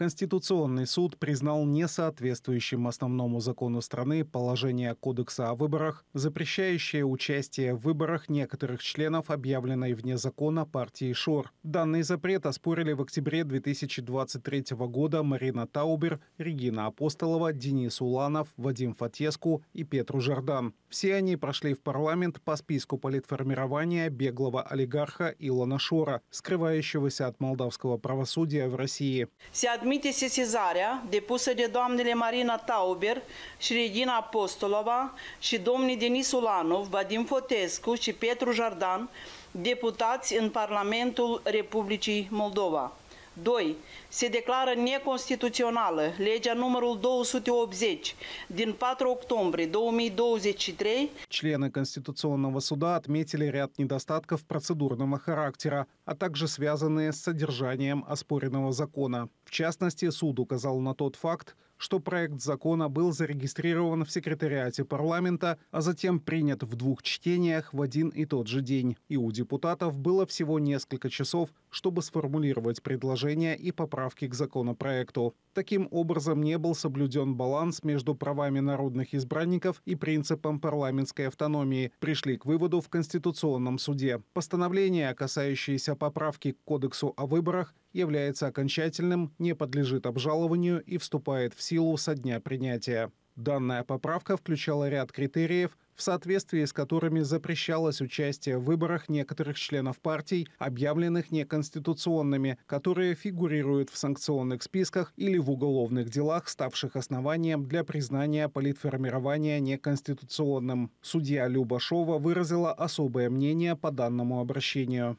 Конституционный суд признал несоответствующим основному закону страны положение Кодекса о выборах, запрещающее участие в выборах некоторых членов объявленной вне закона партии ШОР. Данный запрет оспорили в октябре 2023 года Марина Таубер, Регина Апостолова, Денис Уланов, Вадим Фатеску и Петру Жардан. Все они прошли в парламент по списку политформирования беглого олигарха Илона Шора, скрывающегося от молдавского правосудия в России. Вся admite sesizarea depusă de doamnele Marina Tauber și Regina Apostolova și domnii Denis Ulanov, Vadim Fotescu și Petru Jardan, deputați în Parlamentul Republicii Moldova. 2. Se declară neconstituțională legea numărul 280 din 4 октября 2023. Члены Конституционного суда отметили ряд недостатков процедурного характера, а также связанные с содержанием оспоренного закона. В частности, суд указал на тот факт, что проект закона был зарегистрирован в секретариате парламента, а затем принят в двух чтениях в один и тот же день. И у депутатов было всего несколько часов, чтобы сформулировать предложения и поправки к законопроекту. Таким образом, не был соблюден баланс между правами народных избранников и принципом парламентской автономии, пришли к выводу в Конституционном суде. Постановления, касающиеся поправки к Кодексу о выборах, является окончательным, не подлежит обжалованию и вступает в силу со дня принятия. Данная поправка включала ряд критериев, в соответствии с которыми запрещалось участие в выборах некоторых членов партий, объявленных неконституционными, которые фигурируют в санкционных списках или в уголовных делах, ставших основанием для признания политформирования неконституционным. Судья Любашова выразила особое мнение по данному обращению.